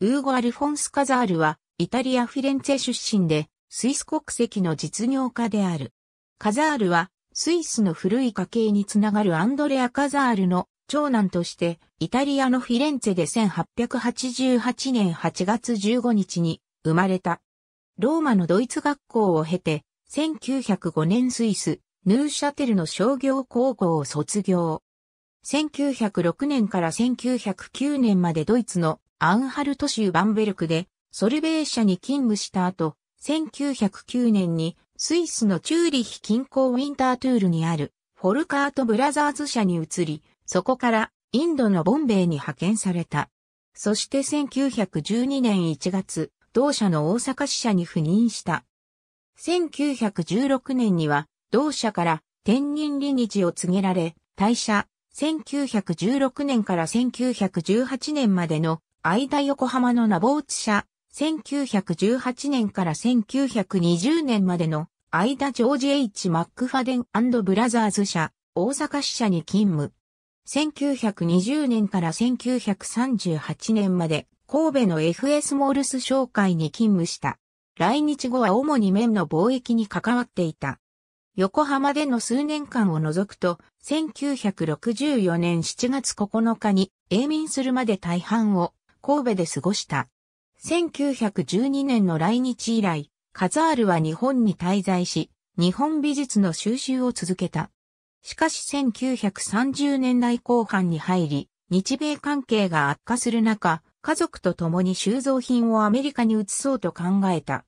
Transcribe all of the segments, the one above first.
ウーゴ・アルフォンス・カザールは、イタリア・フィレンツェ出身で、スイス国籍の実業家である。カザールは、スイスの古い家系につながるアンドレア・カザールの長男として、イタリアのフィレンツェで1888年8月15日に生まれた。ローマのドイツ学校を経て、1905年スイス、ヌーシャテルの商業高校を卒業。1906年から1909年までドイツのアンハルト州バンベルクでソルベー社に勤務した後、1909年にスイスのチューリヒ近郊ウィンタートゥールにあるフォルカートブラザーズ社に移り、そこからインドのボンベイに派遣された。そして1912年1月、同社の大阪支社に赴任した。1916年には同社から転任理日を告げられ、退社。1916年から1918年までの相田横浜のナボーツ社、1918年から1920年までの間ジョージ・ H・ マックファデンブラザーズ社、大阪支社に勤務。1920年から1938年まで神戸の FS モールス商会に勤務した。来日後は主に面の貿易に関わっていた。横浜での数年間を除くと、1964年7月9日に永眠するまで大半を神戸で過ごした。1912年の来日以来、カザールは日本に滞在し、日本美術の収集を続けた。しかし1930年代後半に入り、日米関係が悪化する中、家族と共に収蔵品をアメリカに移そうと考えた。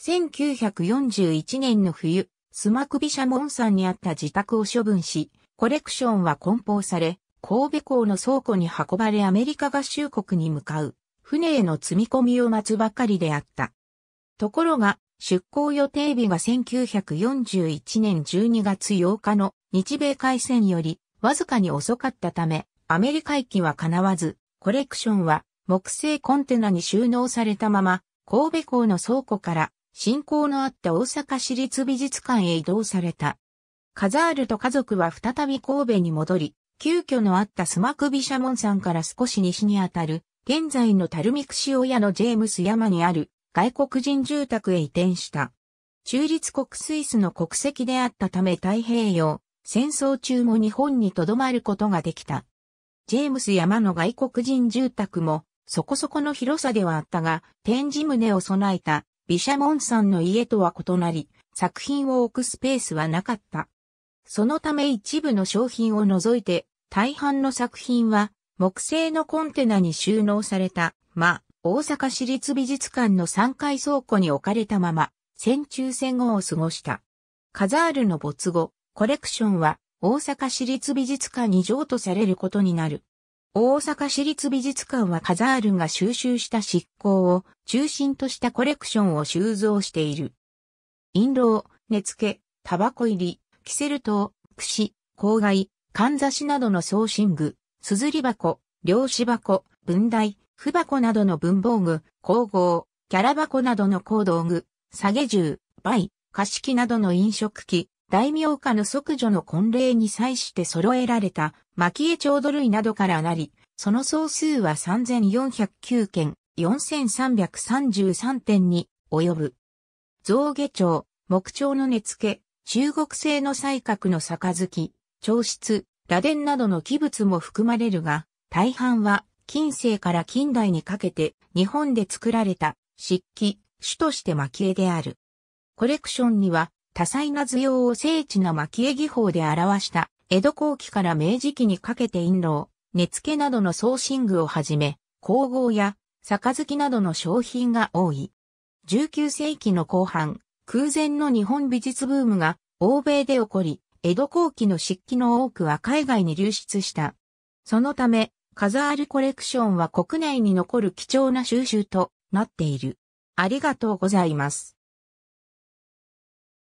1941年の冬、スマクビシャモンさんにあった自宅を処分し、コレクションは梱包され、神戸港の倉庫に運ばれアメリカ合衆国に向かう船への積み込みを待つばかりであった。ところが、出港予定日が1941年12月8日の日米海戦よりわずかに遅かったため、アメリカ行きは叶わず、コレクションは木製コンテナに収納されたまま、神戸港の倉庫から進行のあった大阪市立美術館へ移動された。カザールと家族は再び神戸に戻り、急遽のあったスマクビシャモン山から少し西にあたる、現在のタルミクシオヤのジェームス山にある外国人住宅へ移転した。中立国スイスの国籍であったため太平洋、戦争中も日本に留まることができた。ジェームス山の外国人住宅もそこそこの広さではあったが、展示棟を備えたビシャモンさんの家とは異なり、作品を置くスペースはなかった。そのため一部の商品を除いて、大半の作品は木製のコンテナに収納された、ま、大阪市立美術館の3階倉庫に置かれたまま、戦中戦後を過ごした。カザールの没後、コレクションは大阪市立美術館に譲渡されることになる。大阪市立美術館はカザールが収集した執行を中心としたコレクションを収蔵している。印籠、根付け、タバコ入り、キセル島、串、郊外、かんざしなどの送信具、すずり箱、漁師箱、分台、不箱などの文房具、工房、キャラ箱などの行動具、下げ銃、バイ、菓子器などの飲食器、大名家の即女の婚礼に際して揃えられた、蒔絵調度類などからなり、その総数は3409件、4333点に及ぶ。象下帳、木帳の根付け、中国製の西角の杯、調室、螺鈿などの器物も含まれるが、大半は近世から近代にかけて日本で作られた漆器、種として蒔絵である。コレクションには多彩な図様を精緻な蒔絵技法で表した江戸後期から明治期にかけて印籠、根付けなどの送信具をはじめ、工房や杯などの商品が多い。19世紀の後半、空前の日本美術ブームが欧米で起こり、江戸後期の漆器の多くは海外に流出した。そのため、カザールコレクションは国内に残る貴重な収集となっている。ありがとうございます。